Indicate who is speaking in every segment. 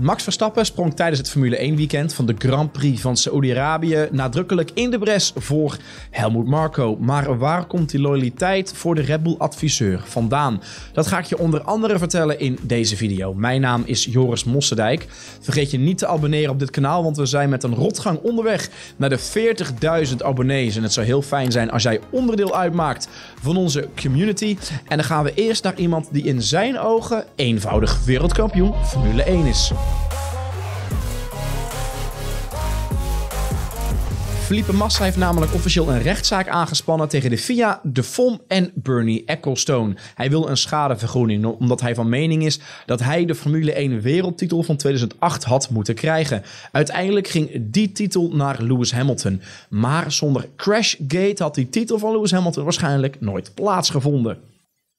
Speaker 1: Max Verstappen sprong tijdens het Formule 1 weekend van de Grand Prix van Saoedi-Arabië nadrukkelijk in de bres voor Helmut Marko. Maar waar komt die loyaliteit voor de Red Bull adviseur vandaan? Dat ga ik je onder andere vertellen in deze video. Mijn naam is Joris Mossendijk. Vergeet je niet te abonneren op dit kanaal, want we zijn met een rotgang onderweg naar de 40.000 abonnees. En het zou heel fijn zijn als jij onderdeel uitmaakt van onze community. En dan gaan we eerst naar iemand die in zijn ogen eenvoudig wereldkampioen Formule 1 is. Felipe Massa heeft namelijk officieel een rechtszaak aangespannen tegen de FIA, de FOM en Bernie Ecclestone. Hij wil een schadevergoeding omdat hij van mening is dat hij de Formule 1 wereldtitel van 2008 had moeten krijgen. Uiteindelijk ging die titel naar Lewis Hamilton. Maar zonder Crashgate had die titel van Lewis Hamilton waarschijnlijk nooit plaatsgevonden.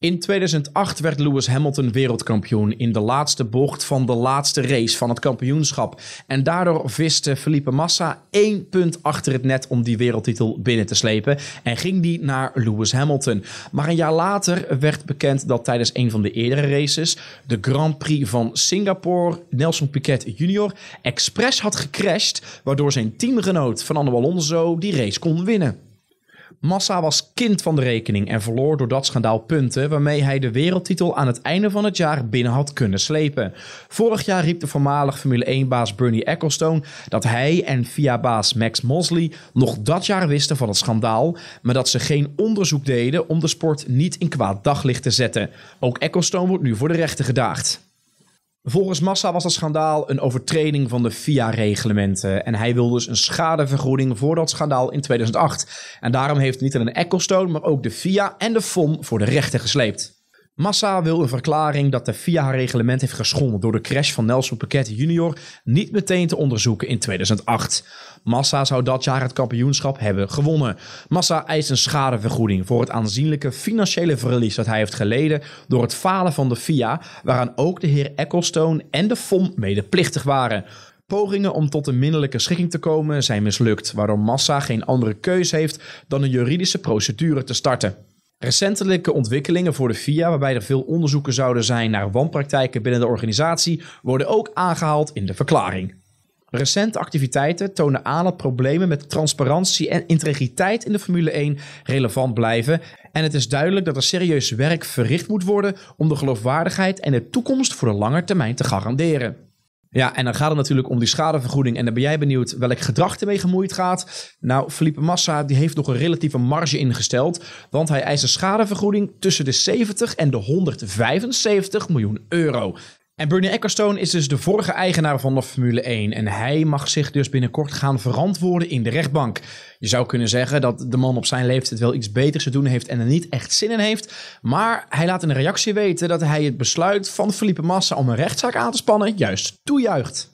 Speaker 1: In 2008 werd Lewis Hamilton wereldkampioen in de laatste bocht van de laatste race van het kampioenschap. En daardoor viste eh, Felipe Massa één punt achter het net om die wereldtitel binnen te slepen en ging die naar Lewis Hamilton. Maar een jaar later werd bekend dat tijdens een van de eerdere races de Grand Prix van Singapore Nelson Piquet Jr. expres had gecrashed, waardoor zijn teamgenoot Fernando Alonso die race kon winnen. Massa was kind van de rekening en verloor door dat schandaal punten waarmee hij de wereldtitel aan het einde van het jaar binnen had kunnen slepen. Vorig jaar riep de voormalig Formule 1-baas Bernie Ecclestone dat hij en via baas Max Mosley nog dat jaar wisten van het schandaal, maar dat ze geen onderzoek deden om de sport niet in kwaad daglicht te zetten. Ook Ecclestone wordt nu voor de rechter gedaagd. Volgens Massa was dat schandaal een overtreding van de FIA-reglementen en hij wil dus een schadevergoeding voor dat schandaal in 2008. En daarom heeft niet alleen Ecclestone, maar ook de FIA en de FOM voor de rechter gesleept. Massa wil een verklaring dat de FIA-reglement heeft geschonden door de crash van Nelson Piquet Jr. niet meteen te onderzoeken in 2008. Massa zou dat jaar het kampioenschap hebben gewonnen. Massa eist een schadevergoeding voor het aanzienlijke financiële verlies dat hij heeft geleden door het falen van de FIA, waaraan ook de heer Ecclestone en de FOM medeplichtig waren. Pogingen om tot een minderlijke schikking te komen zijn mislukt, waardoor Massa geen andere keus heeft dan een juridische procedure te starten. Recentelijke ontwikkelingen voor de FIA, waarbij er veel onderzoeken zouden zijn naar wanpraktijken binnen de organisatie, worden ook aangehaald in de verklaring. Recente activiteiten tonen aan dat problemen met transparantie en integriteit in de Formule 1 relevant blijven. En het is duidelijk dat er serieus werk verricht moet worden om de geloofwaardigheid en de toekomst voor de lange termijn te garanderen. Ja, en dan gaat het natuurlijk om die schadevergoeding. En dan ben jij benieuwd welk gedrag ermee gemoeid gaat. Nou, Felipe Massa die heeft nog een relatieve marge ingesteld. Want hij eist een schadevergoeding tussen de 70 en de 175 miljoen euro. En Bernie Ecclestone is dus de vorige eigenaar van de Formule 1 en hij mag zich dus binnenkort gaan verantwoorden in de rechtbank. Je zou kunnen zeggen dat de man op zijn leeftijd wel iets beters te doen heeft en er niet echt zin in heeft, maar hij laat in een reactie weten dat hij het besluit van Felipe Massa om een rechtszaak aan te spannen juist toejuicht.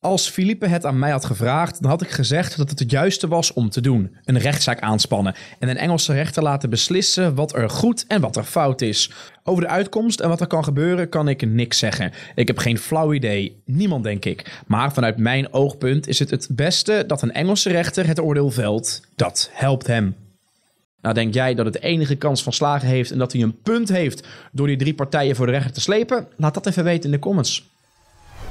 Speaker 1: Als Philippe het aan mij had gevraagd, dan had ik gezegd dat het het juiste was om te doen: een rechtszaak aanspannen en een Engelse rechter laten beslissen wat er goed en wat er fout is. Over de uitkomst en wat er kan gebeuren kan ik niks zeggen. Ik heb geen flauw idee, niemand denk ik. Maar vanuit mijn oogpunt is het het beste dat een Engelse rechter het oordeel velt. Dat helpt hem. Nou, denk jij dat het de enige kans van slagen heeft en dat hij een punt heeft door die drie partijen voor de rechter te slepen? Laat dat even weten in de comments.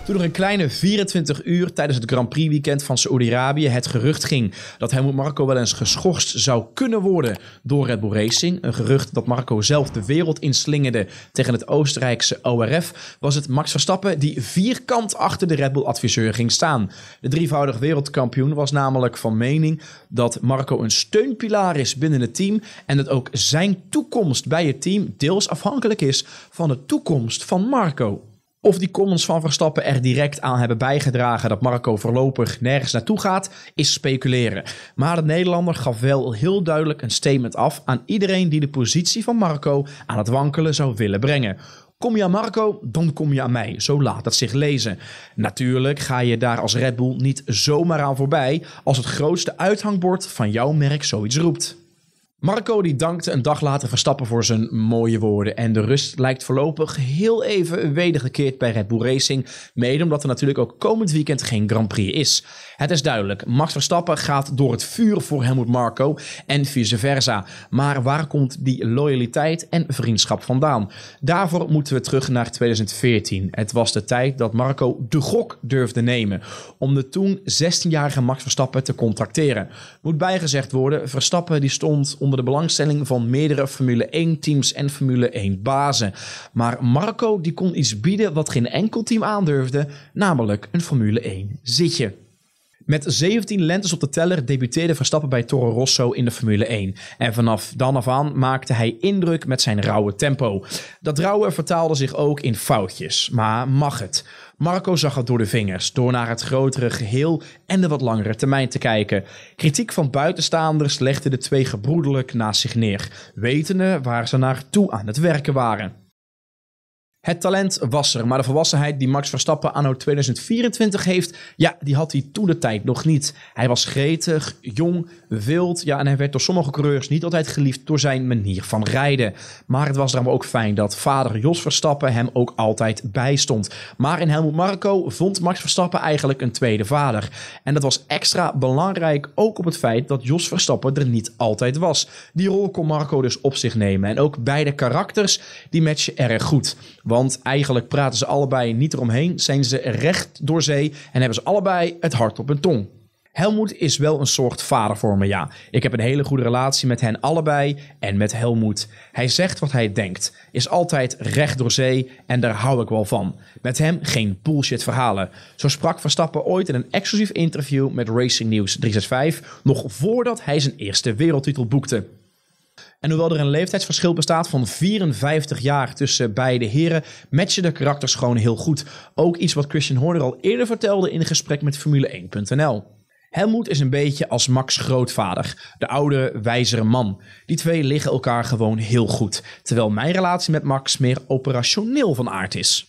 Speaker 1: Toen er een kleine 24 uur tijdens het Grand Prix weekend van Saoedi-Arabië het gerucht ging dat Helmut Marco wel eens geschorst zou kunnen worden door Red Bull Racing. Een gerucht dat Marco zelf de wereld inslingerde tegen het Oostenrijkse ORF. Was het Max Verstappen die vierkant achter de Red Bull adviseur ging staan. De drievoudig wereldkampioen was namelijk van mening dat Marco een steunpilaar is binnen het team en dat ook zijn toekomst bij het team deels afhankelijk is van de toekomst van Marco. Of die comments van Verstappen er direct aan hebben bijgedragen dat Marco voorlopig nergens naartoe gaat, is speculeren. Maar de Nederlander gaf wel heel duidelijk een statement af aan iedereen die de positie van Marco aan het wankelen zou willen brengen. Kom je aan Marco, dan kom je aan mij. Zo laat dat zich lezen. Natuurlijk ga je daar als Red Bull niet zomaar aan voorbij als het grootste uithangbord van jouw merk zoiets roept. Marco die dankte een dag later Verstappen voor zijn mooie woorden. En de rust lijkt voorlopig heel even wedergekeerd bij Red Bull Racing. Mede omdat er natuurlijk ook komend weekend geen Grand Prix is. Het is duidelijk, Max Verstappen gaat door het vuur voor Helmut Marco en vice versa. Maar waar komt die loyaliteit en vriendschap vandaan? Daarvoor moeten we terug naar 2014. Het was de tijd dat Marco de gok durfde nemen om de toen 16-jarige Max Verstappen te contracteren. Moet bijgezegd worden, Verstappen die stond onder de belangstelling van meerdere Formule 1-teams en Formule 1-bazen. Maar Marco die kon iets bieden wat geen enkel team aandurfde, namelijk een Formule 1-zitje. Met 17 lentes op de teller debuteerde Verstappen bij Toro Rosso in de Formule 1. En vanaf dan af aan maakte hij indruk met zijn rauwe tempo. Dat rauwe vertaalde zich ook in foutjes, maar mag het? Marco zag het door de vingers, door naar het grotere geheel en de wat langere termijn te kijken. Kritiek van buitenstaanders legde de twee gebroedelijk naast zich neer, wetende waar ze naartoe aan het werken waren. Het talent was er, maar de volwassenheid die Max Verstappen anno 2024 heeft, ja, die had hij toen de tijd nog niet. Hij was gretig, jong, wild, ja, en hij werd door sommige coureurs niet altijd geliefd door zijn manier van rijden. Maar het was daarom ook fijn dat vader Jos Verstappen hem ook altijd bijstond. Maar in Helmut Marco vond Max Verstappen eigenlijk een tweede vader. En dat was extra belangrijk, ook op het feit dat Jos Verstappen er niet altijd was. Die rol kon Marco dus op zich nemen en ook beide karakters, die matchen erg goed. Want eigenlijk praten ze allebei niet eromheen, zijn ze recht door zee en hebben ze allebei het hart op hun tong. Helmoet is wel een soort vader voor me, ja. Ik heb een hele goede relatie met hen allebei en met Helmoet. Hij zegt wat hij denkt, is altijd recht door zee en daar hou ik wel van. Met hem geen bullshit verhalen. Zo sprak Verstappen ooit in een exclusief interview met Racing News 365, nog voordat hij zijn eerste wereldtitel boekte. En hoewel er een leeftijdsverschil bestaat van 54 jaar tussen beide heren, matchen de karakters gewoon heel goed. Ook iets wat Christian Horner al eerder vertelde in een gesprek met Formule1.nl. Helmoet is een beetje als Max grootvader, de oude, wijzere man. Die twee liggen elkaar gewoon heel goed, terwijl mijn relatie met Max meer operationeel van aard is.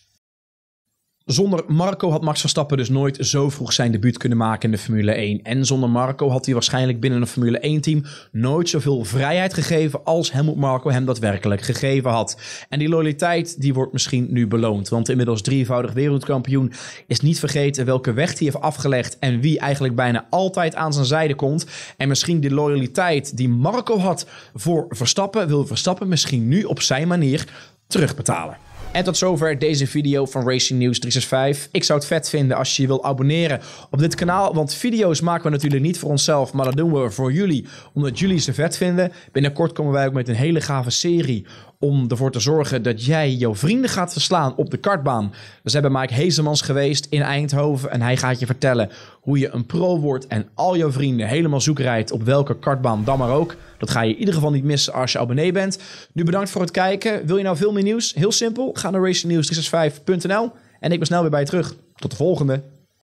Speaker 1: Zonder Marco had Max Verstappen dus nooit zo vroeg zijn debuut kunnen maken in de Formule 1. En zonder Marco had hij waarschijnlijk binnen een Formule 1-team nooit zoveel vrijheid gegeven als Helmut Marco hem daadwerkelijk gegeven had. En die loyaliteit die wordt misschien nu beloond. Want inmiddels drievoudig wereldkampioen is niet vergeten welke weg hij heeft afgelegd en wie eigenlijk bijna altijd aan zijn zijde komt. En misschien die loyaliteit die Marco had voor Verstappen, wil Verstappen misschien nu op zijn manier terugbetalen. En tot zover deze video van Racing News 365. Ik zou het vet vinden als je je wilt abonneren op dit kanaal. Want video's maken we natuurlijk niet voor onszelf, maar dat doen we voor jullie. Omdat jullie ze vet vinden. Binnenkort komen wij ook met een hele gave serie om ervoor te zorgen dat jij jouw vrienden gaat verslaan op de kartbaan. We dus hebben Mike Hezemans geweest in Eindhoven en hij gaat je vertellen hoe je een pro wordt en al jouw vrienden helemaal zoek rijdt op welke kartbaan dan maar ook. Dat ga je in ieder geval niet missen als je abonnee bent. Nu bedankt voor het kijken. Wil je nou veel meer nieuws? Heel simpel, ga naar racingnews365.nl en ik ben snel weer bij je terug. Tot de volgende.